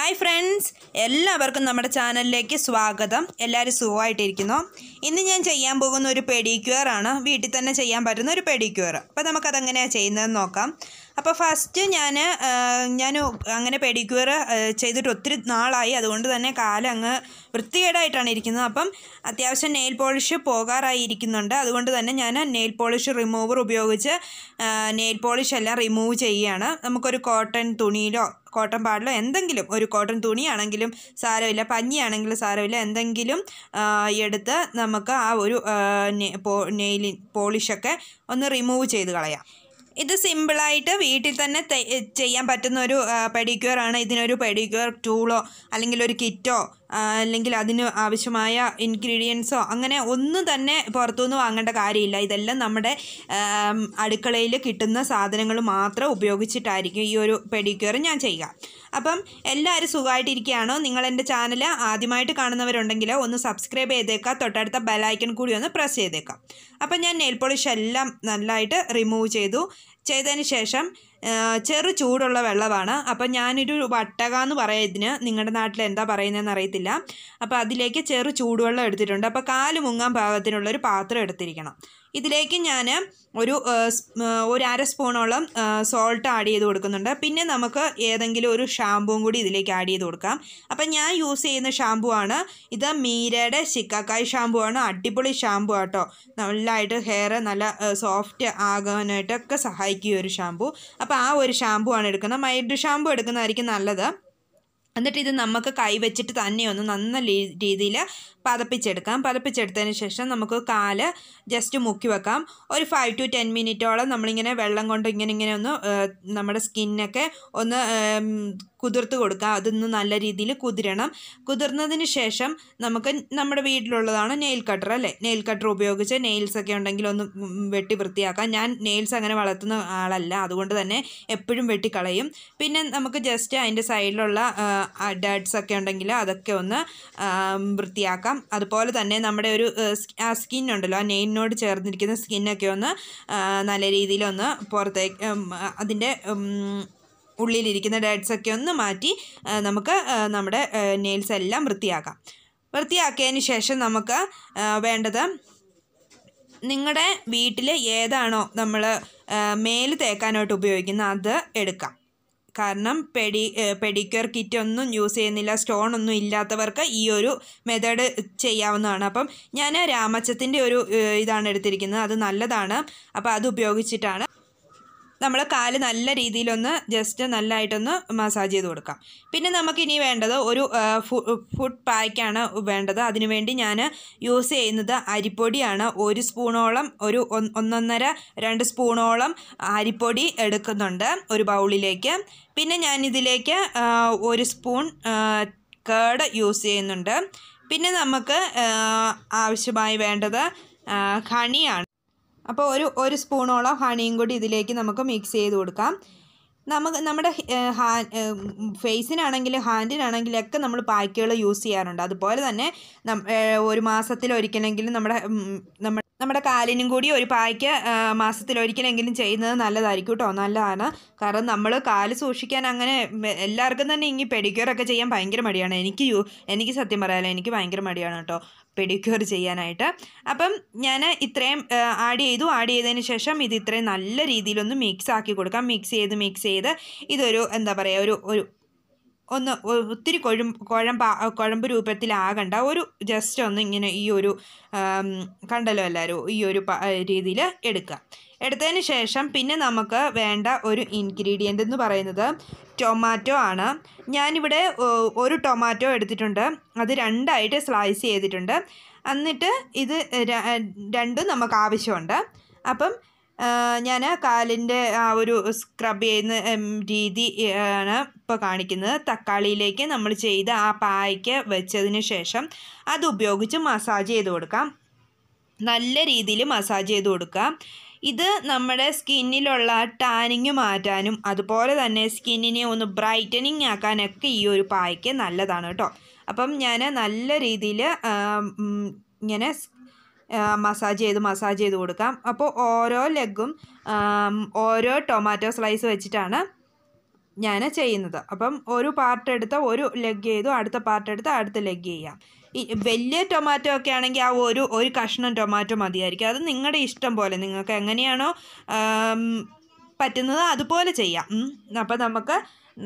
hi friends എല്ലാവർക്കും നമ്മുടെ ചാനലിലേക്ക് സ്വാഗതം എല്ലാവരും സുഖമായിട്ടിരിക്കുന്നു ഇന്ന് ഞാൻ ചെയ്യാൻ പോകുന്ന ഒരു പെഡിക്യൂർ ആണ് വീട്ടിൽ തന്നെ ചെയ്യാൻ പറ്റുന്ന ഒരു പെഡിക്യൂർ അപ്പോൾ നമുക്കതെങ്ങനെയാണ് ചെയ്യുന്നതെന്ന് നോക്കാം അപ്പോൾ ഫസ്റ്റ് ഞാൻ ഞാൻ അങ്ങനെ പെഡിക്യൂർ ചെയ്തിട്ട് ഒത്തിരി നാളായി അതുകൊണ്ട് തന്നെ കാലം അങ്ങ് വൃത്തികേടായിട്ടാണ് ഇരിക്കുന്നത് അപ്പം അത്യാവശ്യം നെയിൽ പോളിഷ് പോകാറായി ഇരിക്കുന്നുണ്ട് അതുകൊണ്ട് തന്നെ ഞാൻ നെയിൽ പോളിഷ് റിമൂവർ ഉപയോഗിച്ച് നെയിൽ പോളിഷ് എല്ലാം റിമൂവ് ചെയ്യുകയാണ് നമുക്കൊരു കോട്ടൺ തുണിയിലോ കോട്ടൺ പാഡിലോ എന്തെങ്കിലും ഒരു കോട്ടൺ തുണിയാണെങ്കിലും സാരമില്ല പഞ്ഞിയാണെങ്കിലും സാരമില്ല എന്തെങ്കിലും എടുത്ത് നമുക്ക് ആ ഒരു നെയിൽ പോളിഷൊക്കെ ഒന്ന് റിമൂവ് ചെയ്ത് കളയാം ഇത് സിമ്പിളായിട്ട് വീട്ടിൽ തന്നെ ചെയ്യാൻ പറ്റുന്ന ഒരു ആണ് ഇതിനൊരു പെഡിക്യൂർ ടൂളോ അല്ലെങ്കിൽ ഒരു കിറ്റോ അല്ലെങ്കിൽ അതിന് ആവശ്യമായ ഇൻഗ്രീഡിയൻസോ അങ്ങനെ ഒന്നും തന്നെ പുറത്തുനിന്ന് വാങ്ങേണ്ട കാര്യമില്ല ഇതെല്ലാം നമ്മുടെ അടുക്കളയിൽ കിട്ടുന്ന സാധനങ്ങൾ മാത്രം ഉപയോഗിച്ചിട്ടായിരിക്കും ഈ ഒരു പെഡിക്യൂർ ഞാൻ ചെയ്യുക അപ്പം എല്ലാവരും സുഖമായിട്ടിരിക്കുകയാണോ നിങ്ങൾ എൻ്റെ ചാനൽ ആദ്യമായിട്ട് കാണുന്നവരുണ്ടെങ്കിൽ ഒന്ന് സബ്സ്ക്രൈബ് ചെയ്തേക്കാം തൊട്ടടുത്ത ബെലൈക്കൺ കൂടി ഒന്ന് പ്രസ് ചെയ്തേക്കാം അപ്പം ഞാൻ നെയിൽ പോളിഷ് എല്ലാം നല്ലതായിട്ട് റിമൂവ് ചെയ്തു ചെയ്തതിന് ശേഷം ചെറു ചൂടുള്ള വെള്ളമാണ് അപ്പം ഞാനൊരു വട്ടക എന്ന് പറയാം ഇതിന് നിങ്ങളുടെ നാട്ടിൽ എന്താ പറയുന്നതെന്ന് അറിയത്തില്ല അപ്പോൾ അതിലേക്ക് ചെറു ചൂടുവെള്ളം എടുത്തിട്ടുണ്ട് അപ്പോൾ കാല് മുങ്ങാൻ പാകത്തിനുള്ളൊരു പാത്രം എടുത്തിരിക്കണം ഇതിലേക്ക് ഞാൻ ഒരു ഒരു അര സ്പൂണോളം സോൾട്ട് ആഡ് ചെയ്ത് കൊടുക്കുന്നുണ്ട് പിന്നെ നമുക്ക് ഏതെങ്കിലും ഒരു ഷാമ്പുവും കൂടി ഇതിലേക്ക് ആഡ് ചെയ്ത് കൊടുക്കാം അപ്പം ഞാൻ യൂസ് ചെയ്യുന്ന ഷാമ്പു ആണ് ഇത് മീരയുടെ ചിക്കക്കായ് ഷാമ്പു ആണ് അടിപൊളി ഷാമ്പു ആട്ടോ നല്ലതായിട്ട് ഹെയർ നല്ല സോഫ്റ്റ് ആകാനായിട്ടൊക്കെ സഹായിക്കും ഒരു ഷാമ്പു അപ്പോൾ ആ ഒരു ഷാമ്പു ആണ് എടുക്കുന്നത് മൈൽഡ് ഷാമ്പു എടുക്കുന്നതായിരിക്കും നല്ലത് എന്നിട്ട് ഇത് നമുക്ക് കൈവച്ചിട്ട് തന്നെ ഒന്ന് നന്ന രീതിയിൽ പതപ്പിച്ചെടുക്കാം പതപ്പിച്ചെടുത്തതിന് ശേഷം നമുക്ക് കാല് ജസ്റ്റ് മുക്കി വെക്കാം ഒരു ഫൈവ് ടു ടെൻ മിനിറ്റോളം നമ്മളിങ്ങനെ വെള്ളം കൊണ്ട് ഇങ്ങനെ ഇങ്ങനെ ഒന്ന് നമ്മുടെ സ്കിന്നൊക്കെ ഒന്ന് കുതിർത്ത് കൊടുക്കുക അതൊന്ന് നല്ല രീതിയിൽ കുതിരണം കുതിർന്നതിന് ശേഷം നമുക്ക് നമ്മുടെ വീട്ടിലുള്ളതാണ് നെയിൽ കട്ടർ അല്ലേ നെയിൽ കട്ടർ ഉപയോഗിച്ച് നെയിൽസ് ഒക്കെ ഉണ്ടെങ്കിൽ ഒന്ന് വെട്ടി വൃത്തിയാക്കാം ഞാൻ നെയിൽസ് അങ്ങനെ വളർത്തുന്ന ആളല്ല അതുകൊണ്ട് തന്നെ എപ്പോഴും വെട്ടിക്കളയും പിന്നെ നമുക്ക് ജസ്റ്റ് അതിൻ്റെ സൈഡിലുള്ള ഡേഡ്സ് ഒക്കെ ഉണ്ടെങ്കിൽ അതൊക്കെ ഒന്ന് വൃത്തിയാക്കാം അതുപോലെ തന്നെ നമ്മുടെ ഒരു ആ സ്കിൻ ഉണ്ടല്ലോ ആ നെയിനോട് ചേർന്നിരിക്കുന്ന സ്കിന്നൊക്കെ ഒന്ന് നല്ല രീതിയിലൊന്ന് പുറത്തേക്ക് അതിൻ്റെ ഉള്ളിലിരിക്കുന്ന ഡേഡ്സൊക്കെ ഒന്ന് മാറ്റി നമുക്ക് നമ്മുടെ നെയിൽസ് എല്ലാം വൃത്തിയാക്കാം വൃത്തിയാക്കിയതിന് ശേഷം നമുക്ക് വേണ്ടത് നിങ്ങളുടെ വീട്ടിൽ ഏതാണോ നമ്മൾ മേല് തേക്കാനായിട്ട് ഉപയോഗിക്കുന്നത് അത് എടുക്കാം കാരണം പെഡി പെഡിക്യർ കിറ്റ് ഒന്നും യൂസ് ചെയ്യുന്നില്ല സ്റ്റോൺ ഒന്നും ഇല്ലാത്തവർക്ക് ഈ ഒരു മെത്തേഡ് ചെയ്യാവുന്നതാണ് അപ്പം ഞാൻ രാമച്ചത്തിൻ്റെ ഒരു ഇതാണ് എടുത്തിരിക്കുന്നത് അത് നല്ലതാണ് അപ്പോൾ അത് ഉപയോഗിച്ചിട്ടാണ് നമ്മൾ കാല് നല്ല രീതിയിലൊന്ന് ജസ്റ്റ് നല്ലതായിട്ടൊന്ന് മസാജ് ചെയ്ത് കൊടുക്കാം പിന്നെ നമുക്കിനി വേണ്ടത് ഒരു ഫുഡ് പാക്കാണ് വേണ്ടത് അതിനുവേണ്ടി ഞാൻ യൂസ് ചെയ്യുന്നത് അരിപ്പൊടിയാണ് ഒരു സ്പൂണോളം ഒരു ഒന്നൊന്നര രണ്ട് സ്പൂണോളം അരിപ്പൊടി എടുക്കുന്നുണ്ട് ഒരു ബൗളിലേക്ക് പിന്നെ ഞാൻ ഇതിലേക്ക് ഒരു സ്പൂൺ കേട് യൂസ് ചെയ്യുന്നുണ്ട് പിന്നെ നമുക്ക് ആവശ്യമായി വേണ്ടത് ഹണിയാണ് അപ്പോൾ ഒരു ഒരു സ്പൂണോളം ഹണിയും കൂടി ഇതിലേക്ക് നമുക്ക് മിക്സ് ചെയ്ത് കൊടുക്കാം നമുക്ക് നമ്മുടെ ഹാ ഫേസിനാണെങ്കിലും ഹാൻഡിനാണെങ്കിലൊക്കെ നമ്മൾ പാക്കുകൾ യൂസ് ചെയ്യാറുണ്ട് അതുപോലെ തന്നെ ഒരു മാസത്തിൽ നമ്മുടെ നമ്മുടെ നമ്മുടെ കാലിനും കൂടി ഒരു പായ്ക്ക് മാസത്തിലൊരിക്കലെങ്കിലും ചെയ്യുന്നത് നല്ലതായിരിക്കും കേട്ടോ നല്ലതാണ് കാരണം നമ്മൾ കാല് സൂക്ഷിക്കാൻ അങ്ങനെ എല്ലാവർക്കും തന്നെ ഇനി പെഡിക്യൂറൊക്കെ ചെയ്യാൻ ഭയങ്കര മടിയാണ് എനിക്ക് എനിക്ക് സത്യം പറയാമല്ലോ എനിക്ക് ഭയങ്കര മടിയാണ് കേട്ടോ പെഡിക്യൂർ ചെയ്യാനായിട്ട് അപ്പം ഞാൻ ഇത്രയും ആഡ് ചെയ്തു ആഡ് ചെയ്തതിന് ശേഷം ഇത് ഇത്രയും നല്ല രീതിയിലൊന്ന് മിക്സ് ആക്കി കൊടുക്കാം മിക്സ് ചെയ്ത് മിക്സ് ചെയ്ത് ഇതൊരു എന്താ പറയുക ഒരു ഒരു ഒന്ന് ഒത്തിരി കൊഴും കുഴമ്പ കുഴമ്പ് രൂപത്തിലാകണ്ട ഒരു ജസ്റ്റ് ഒന്ന് ഇങ്ങനെ ഈ ഒരു കണ്ടല്ലോ എല്ലാവരും ഈ ഒരു രീതിയിൽ എടുക്കുക എടുത്തതിന് ശേഷം പിന്നെ നമുക്ക് വേണ്ട ഒരു ഇൻഗ്രീഡിയൻ്റ് എന്ന് പറയുന്നത് ടൊമാറ്റോ ആണ് ഞാനിവിടെ ഒരു ടൊമാറ്റോ എടുത്തിട്ടുണ്ട് അത് രണ്ടായിട്ട് സ്ലൈസ് ചെയ്തിട്ടുണ്ട് എന്നിട്ട് ഇത് രണ്ടും നമുക്ക് ആവശ്യമുണ്ട് അപ്പം ഞാൻ കാലിൻ്റെ ആ ഒരു സ്ക്രബ് ചെയ്യുന്ന രീതി ആണ് ഇപ്പോൾ കാണിക്കുന്നത് തക്കാളിയിലേക്ക് നമ്മൾ ചെയ്ത ആ പായ്ക്ക് വെച്ചതിന് ശേഷം അത് ഉപയോഗിച്ച് മസാജ് ചെയ്ത് കൊടുക്കാം നല്ല രീതിയിൽ മസാജ് ചെയ്ത് കൊടുക്കുക ഇത് നമ്മുടെ സ്കിന്നിലുള്ള ടാനിങ് മാറ്റാനും അതുപോലെ തന്നെ സ്കിന്നിനെ ഒന്ന് ബ്രൈറ്റനിങ് ആക്കാനൊക്കെ ഈ ഒരു പായയ്ക്ക് നല്ലതാണ് കേട്ടോ അപ്പം ഞാൻ നല്ല രീതിയിൽ ഇങ്ങനെ മസാജ് ചെയ്ത് മസാജ് ചെയ്ത് കൊടുക്കാം അപ്പോൾ ഓരോ ലെഗും ഓരോ ടൊമാറ്റോ സ്ലൈസ് വെച്ചിട്ടാണ് ഞാൻ ചെയ്യുന്നത് അപ്പം ഒരു പാർട്ട് എടുത്ത് ഒരു ലെഗ് ചെയ്തു അടുത്ത പാർട്ട് എടുത്ത് അടുത്ത ലെഗ് ചെയ്യാം ഈ വലിയ ടൊമാറ്റോ ഒക്കെ ആണെങ്കിൽ ആ ഒരു ഒരു കഷ്ണം ടൊമാറ്റോ മതിയായിരിക്കും അത് നിങ്ങളുടെ ഇഷ്ടം പോലെ നിങ്ങൾക്ക് എങ്ങനെയാണോ പറ്റുന്നത് അതുപോലെ ചെയ്യാം അപ്പോൾ നമുക്ക്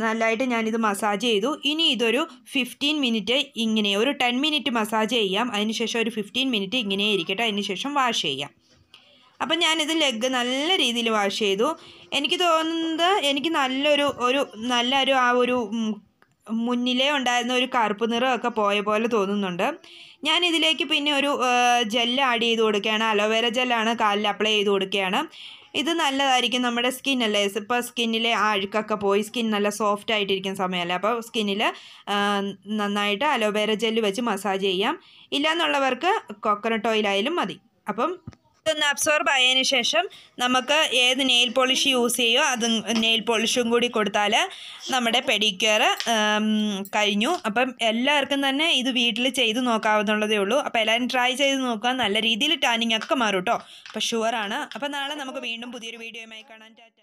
നല്ലതായിട്ട് ഞാനിത് മസാജ് ചെയ്തു ഇനി ഇതൊരു ഫിഫ്റ്റീൻ മിനിറ്റ് ഇങ്ങനെ ഒരു ടെൻ മിനിറ്റ് മസാജ് ചെയ്യാം അതിനുശേഷം ഒരു ഫിഫ്റ്റീൻ മിനിറ്റ് ഇങ്ങനെ ഇരിക്കട്ടെ അതിനുശേഷം വാഷ് ചെയ്യാം അപ്പം ഞാനിത് ലെഗ് നല്ല രീതിയിൽ വാഷ് ചെയ്തു എനിക്ക് തോന്നുന്നത് എനിക്ക് നല്ലൊരു ഒരു നല്ലൊരു ആ ഒരു മുന്നിലേ ഉണ്ടായിരുന്ന ഒരു കറുപ്പ് നിറമൊക്കെ പോയ പോലെ തോന്നുന്നുണ്ട് ഞാൻ ഇതിലേക്ക് പിന്നെ ഒരു ജെല്ല് ആഡ് ചെയ്ത് കൊടുക്കുകയാണ് അലോവേര ജെല്ലാണ് കാലിൽ അപ്ലൈ ചെയ്ത് കൊടുക്കുകയാണ് ഇത് നല്ലതായിരിക്കും നമ്മുടെ സ്കിന്നല്ലേ ഇപ്പോൾ സ്കിന്നിലെ അഴുക്കൊക്കെ പോയി സ്കിൻ നല്ല സോഫ്റ്റ് ആയിട്ടിരിക്കുന്ന സമയമല്ലേ അപ്പോൾ സ്കിന്നിൽ നന്നായിട്ട് അലോവേര ജെല്ല് വെച്ച് മസാജ് ചെയ്യാം ഇല്ലയെന്നുള്ളവർക്ക് കോക്കനട്ട് ഓയിലായാലും മതി അപ്പം ഇതൊന്ന് അബ്സോർബ് ആയതിനു ശേഷം നമുക്ക് ഏത് നെയിൽ പോളിഷ് യൂസ് ചെയ്യുമോ അത് നെയിൽ പോളിഷും കൂടി കൊടുത്താൽ നമ്മുടെ പെഡിക്യൂർ കഴിഞ്ഞു അപ്പം എല്ലാവർക്കും തന്നെ ഇത് വീട്ടിൽ ചെയ്ത് നോക്കാവുന്നുള്ളതേ ഉള്ളൂ അപ്പോൾ എല്ലാവരും ട്രൈ ചെയ്ത് നോക്കുക നല്ല രീതിയിൽ ടാനിങ് ഒക്കെ മാറും കേട്ടോ അപ്പോൾ ഷുവറാണ് അപ്പോൾ നാളെ നമുക്ക് വീണ്ടും പുതിയൊരു വീഡിയോയുമായി കാണാൻ ടാറ്റ